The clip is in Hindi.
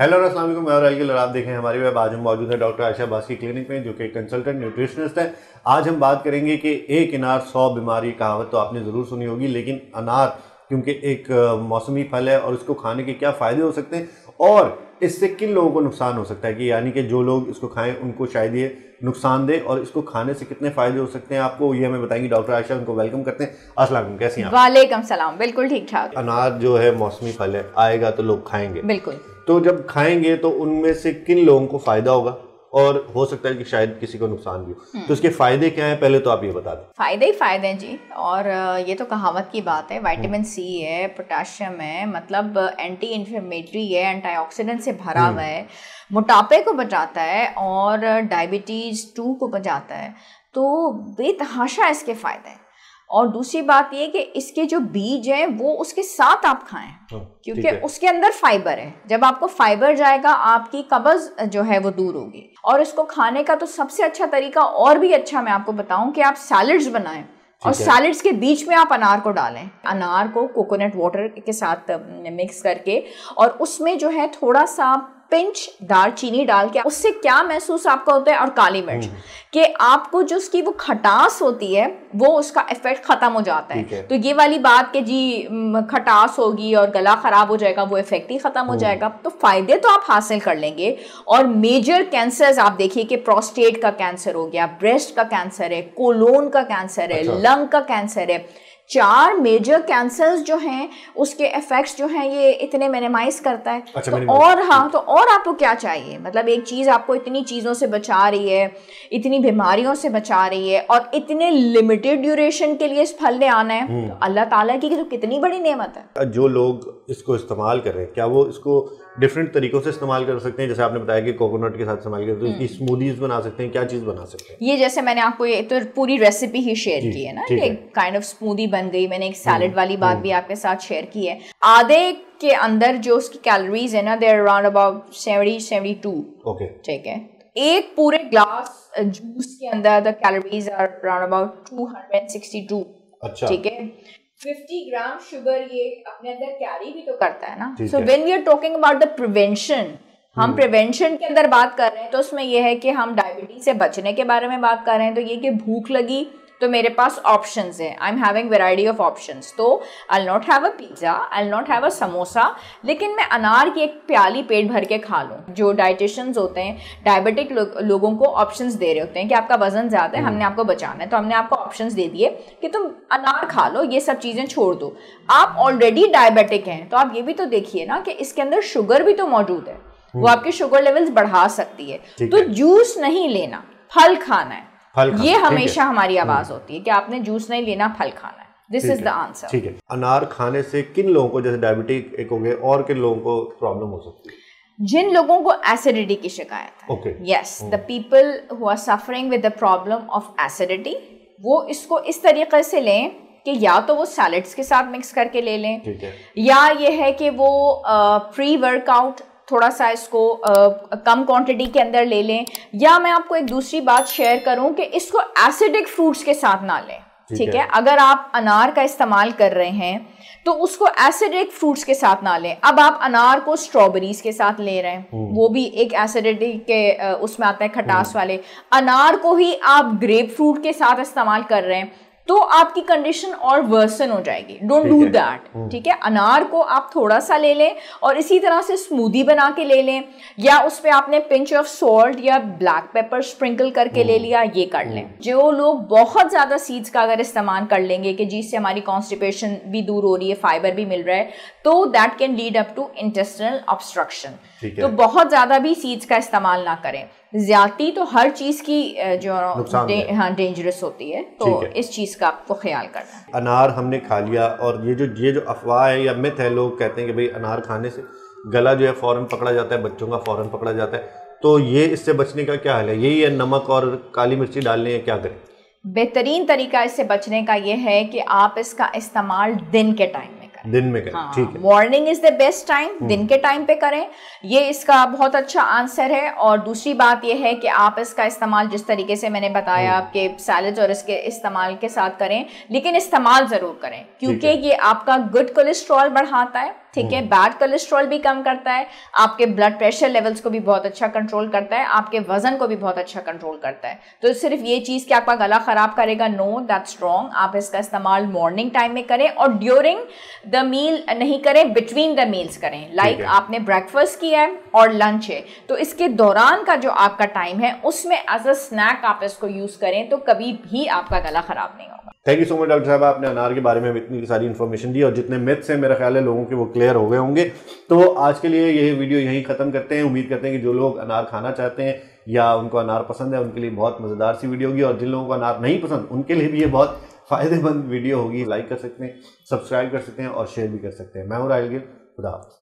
हेलो असल मैं और आइकल आप देखें हमारे वेब आज हम मौजूद हैं डॉक्टर आशा बास की क्लिनिक में जो कि कंसल्टेंट न्यूट्रिशनिस्ट है आज हम बात करेंगे कि एक अनार सौ बीमारी कहावत तो आपने ज़रूर सुनी होगी लेकिन अनार क्योंकि एक मौसमी फल है और इसको खाने के क्या फ़ायदे हो सकते हैं और इससे किन लोगों को नुकसान हो सकता है कि यानी कि जो लोग इसको खाएं उनको शायद ये नुकसान दे और इसको खाने से कितने फायदे हो सकते हैं आपको ये हमें बताएंगी डॉक्टर आयशा उनको वेलकम करते हैं असल कैसे हैं वालेकुम सलाम बिल्कुल ठीक ठाक अनार जो है मौसमी फल है आएगा तो लोग खाएंगे बिल्कुल तो जब खाएंगे तो उनमें से किन लोगों को फ़ायदा होगा और हो सकता है कि शायद किसी को नुकसान भी हो हम्म। तो इसके फायदे क्या हैं पहले तो आप ये बता दें फायदे ही फायदे हैं जी और ये तो कहावत की बात है वाइटामिन हम्म। सी है पोटाशियम है मतलब एंटी इन्फ्लेमेटरी है एंटीऑक्सीडेंट से भरा हुआ हम्म। है मोटापे को बचाता है और डायबिटीज टू को बचाता है तो बेतहाशा इसके फायदे हैं और दूसरी बात ये कि इसके जो बीज हैं वो उसके साथ आप खाएं हाँ, क्योंकि उसके अंदर फाइबर है जब आपको फाइबर जाएगा आपकी कब्ज जो है वो दूर होगी और इसको खाने का तो सबसे अच्छा तरीका और भी अच्छा मैं आपको बताऊं कि आप सैलड्स बनाएं और सैलड्स के बीच में आप अनार को डालें अनार को कोकोनट वाटर के साथ मिक्स करके और उसमें जो है थोड़ा सा पिंच दार चीनी डाल के उससे क्या महसूस आपका होता है और काली मिर्च हम्म। कि आपको जो उसकी वो खटास होती है वो उसका इफेक्ट ख़त्म हो जाता है।, है तो ये वाली बात कि जी खटास होगी और गला ख़राब हो जाएगा वो इफेक्ट ही ख़त्म हो हम्म। जाएगा तो फ़ायदे तो आप हासिल कर लेंगे और मेजर कैंसर्स आप देखिए कि प्रोस्टेट का कैंसर हो गया ब्रेस्ट का कैंसर है कोलोन का कैंसर है अच्छा। लंग का कैंसर है चार मेजर कैंसर्स जो हैं उसके इफेक्ट्स जो हैं ये इतने मिनिमाइज करता है अच्छा, तो और हाँ तो और आपको क्या चाहिए मतलब एक चीज़ आपको इतनी चीज़ों से बचा रही है इतनी बीमारियों से बचा रही है और इतने लिमिटेड ड्यूरेशन के लिए इस फल ने आना है हम्म। तो अल्लाह ताला की तो कितनी बड़ी नियमत है जो लोग इसको इस्तेमाल कर रहे हैं क्या वो इसको डिफरेंट तरीकों से इस्तेमाल कर सकते हैं जैसे आपने बताया कि कोकोनट के साथ इस्तेमाल कर सकते तो हैं इसकी स्मूदीज हम्म। बना सकते हैं क्या चीज़ बना सकते हैं ये जैसे मैंने आपको ये तो पूरी रेसिपी ही शेयर की है ना एक काइंड ऑफ स्मूदी बन बन गई मैंने एक सैलड हम्म, वाली बात हम्म। भी आपके साथ शेयर की है आधे के अंदर जो उसकी कैलोरीज है ना there around about seventy seventy two okay ठीक है एक पूरे ग्लास जूस uh, के अंदर the calories are around about two hundred sixty two अच्छा ठीक है 50 ग्राम शुगर ये अपने अंदर कैरी भी तो करता है ना so when we are talking about the prevention हम प्रिवेंशन हम्म। के अंदर बात कर रहे हैं तो उसमें ये है कि हम डायबिटीज से बचने के बारे में बात कर रहे हैं तो ये कि भूख लगी तो मेरे पास ऑप्शन है I am having variety of option तो I not have a pizza I not have a samosa लेकिन मैं अनार की एक प्याली पेट भर के खा लूँ जो डाइटिशंस होते हैं डायबिटिक लो, लोगों को ऑप्शन दे रहे होते हैं कि आपका वजन ज़्यादा है हमने आपको बचाना है तो हमने आपको ऑप्शन दे दिए कि तुम अनार खा लो ये सब चीज़ें छोड़ दो आप ऑलरेडी डायबिटिक हैं तो आप ये भी तो देखिए ना कि इसके अंदर शुगर भी तो मौजूद है वो आपके शुगर लेवल्स बढ़ा सकती है तो जूस नहीं लेना फल खाना है फल ये हमेशा हमारी हम्म। आवाज होती है कि आपने जूस नहीं लेना फल खाना है दिस इज द आंसर ठीक है अनार खाने से किन लोगों को जैसे डायबिटिक एक हो गए और किन लोगों को प्रॉब्लम हो सकती है जिन लोगों को एसिडिटी की शिकायत है yes the people who are suffering with the problem of acidity वो इसको इस तरीके से लें कि या तो वो सैलड्स के साथ मिक्स करके ले लें या ये है कि वो प्री वर्कआउट थोड़ा सा इसको आ, कम क्वांटिटी के अंदर ले लें या मैं आपको एक दूसरी बात शेयर करूं कि इसको एसिडिक फ्रूट्स के साथ ना लें ठीक है अगर आप अनार का इस्तेमाल कर रहे हैं तो उसको एसिडिक फ्रूट्स के साथ ना लें अब आप अनार को स्ट्रॉबेरीज के साथ ले रहे हैं वो भी एक एसिडिटी के उसमें आता है खटास वाले अनार को ही आप ग्रेप फ्रूट के साथ इस्तेमाल कर रहे हैं तो आपकी कंडीशन और वर्सन हो जाएगी डोंट डू दैट ठीक है अनार को आप थोड़ा सा ले लें और इसी तरह से स्मूदी बना के ले लें या उस पर आपने पिंच ऑफ सॉल्ट या ब्लैक पेपर स्प्रिंकल करके ले हम्म। लिया ये कर लें हम्म। जो लोग बहुत ज़्यादा सीड्स का अगर इस्तेमाल कर लेंगे कि जिससे हमारी कॉन्स्टिपेशन भी दूर हो रही है फाइबर भी मिल रहा है तो that can lead up to intestinal obstruction तो बहुत ज़्यादा भी सीड्स का इस्तेमाल ना करें ज्यादा तो हर चीज की जो हाँ डेंजरस होती है तो है। इस चीज का आपको ख्याल करना है अनार हमने खा लिया और ये जो ये जो अफवाह है या मिथ है लोग कहते हैं कि भाई अनार खाने से गला जो है फ़ौरन पकड़ा जाता है बच्चों का फ़ौरन पकड़ा जाता है तो ये इससे बचने का क्या हाल है यही है नमक और काली मिर्ची डालने हैं क्या करें बेहतरीन तरीका इससे बचने का ये है कि आप इसका इस्तेमाल दिन के टाइम दिन में करें हाँ, ठीक है morning is the best time दिन के टाइम पे करें ये इसका बहुत अच्छा आंसर है और दूसरी बात यह है कि आप इसका इस्तेमाल जिस तरीके से मैंने बताया हम्म। आपके सैलड्स और इसके इस्तेमाल के साथ करें लेकिन इस्तेमाल ज़रूर करें क्योंकि ये आपका गुड कोलेस्ट्रॉल बढ़ाता है ठीक है बैड हम्म। कोलेस्ट्रॉल भी कम करता है आपके ब्लड प्रेशर लेवल्स को भी बहुत अच्छा कंट्रोल करता है आपके वजन को भी बहुत अच्छा कंट्रोल करता है तो सिर्फ ये चीज़ कि आपका गला ख़राब करेगा नो दैट्स रॉन्ग आप इसका इस्तेमाल मॉर्निंग टाइम में करें और ड्यूरिंग द मील नहीं करें बिटवीन द मील्स करें लाइक like आपने ब्रेकफास्ट किया है और लंच है तो इसके दौरान का जो आपका टाइम है उसमें एज अ स्नैक आप इसको यूज़ करें तो कभी भी आपका गला ख़राब नहीं होगा thank you so much doctor साहब आपने अनार के बारे में इतनी सारी इन्फॉर्मेशन दी और जितने मिथ्स हैं मेरा ख्याल है लोगों के वो क्लियर हो गए होंगे तो आज के लिए यही वीडियो यहीं ख़त्म करते हैं उम्मीद करते हैं कि जो लोग अनार खाना चाहते हैं या उनको अनार पसंद है उनके लिए बहुत मज़ेदार सी वीडियो होगी और जिन लोगों को अनार नहीं पसंद उनके लिए भी ये बहुत फ़ायदेमंद वीडियो होगी लाइक कर सकते हैं सब्सक्राइब कर सकते हैं और शेयर भी कर सकते हैं मैं हूँ राहुल गिर खुदा